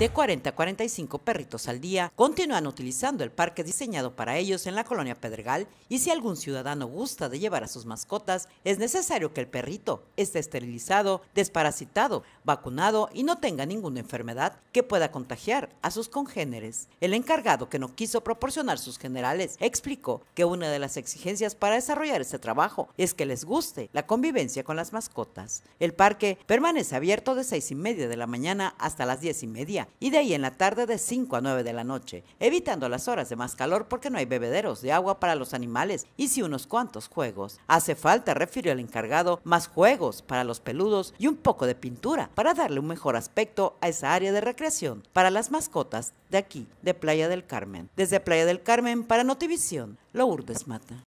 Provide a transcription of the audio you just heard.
de 40 a 45 perritos al día continúan utilizando el parque diseñado para ellos en la colonia Pedregal y si algún ciudadano gusta de llevar a sus mascotas, es necesario que el perrito esté esterilizado, desparasitado, vacunado y no tenga ninguna enfermedad que pueda contagiar a sus congéneres. El encargado que no quiso proporcionar sus generales explicó que una de las exigencias para desarrollar este trabajo es que les guste la convivencia con las mascotas. El parque permanece abierto de seis y media de la mañana hasta las diez y media y de ahí en la tarde de 5 a 9 de la noche, evitando las horas de más calor porque no hay bebederos de agua para los animales y si unos cuantos juegos. Hace falta, refirió el encargado, más juegos para los peludos y un poco de pintura para darle un mejor aspecto a esa área de recreación para las mascotas de aquí, de Playa del Carmen. Desde Playa del Carmen para Notivisión, Lourdes Mata.